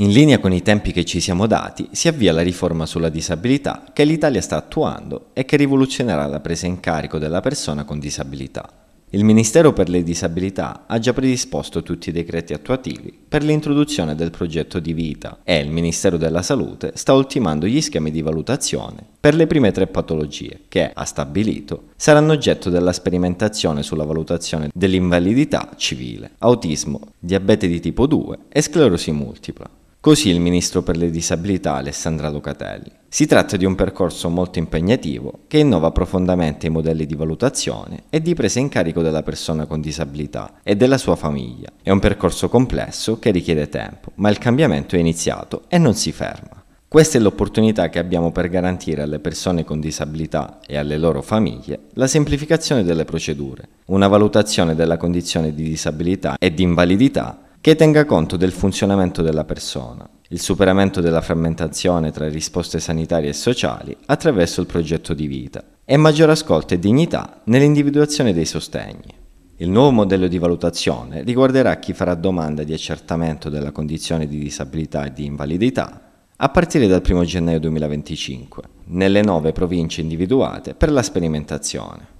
In linea con i tempi che ci siamo dati, si avvia la riforma sulla disabilità che l'Italia sta attuando e che rivoluzionerà la presa in carico della persona con disabilità. Il Ministero per le Disabilità ha già predisposto tutti i decreti attuativi per l'introduzione del progetto di vita e il Ministero della Salute sta ultimando gli schemi di valutazione per le prime tre patologie che, ha stabilito, saranno oggetto della sperimentazione sulla valutazione dell'invalidità civile, autismo, diabete di tipo 2 e sclerosi multipla. Così il ministro per le disabilità Alessandra Locatelli. Si tratta di un percorso molto impegnativo che innova profondamente i modelli di valutazione e di presa in carico della persona con disabilità e della sua famiglia. È un percorso complesso che richiede tempo, ma il cambiamento è iniziato e non si ferma. Questa è l'opportunità che abbiamo per garantire alle persone con disabilità e alle loro famiglie la semplificazione delle procedure, una valutazione della condizione di disabilità e di invalidità che tenga conto del funzionamento della persona, il superamento della frammentazione tra risposte sanitarie e sociali attraverso il progetto di vita e maggior ascolto e dignità nell'individuazione dei sostegni. Il nuovo modello di valutazione riguarderà chi farà domanda di accertamento della condizione di disabilità e di invalidità a partire dal 1 gennaio 2025 nelle nove province individuate per la sperimentazione.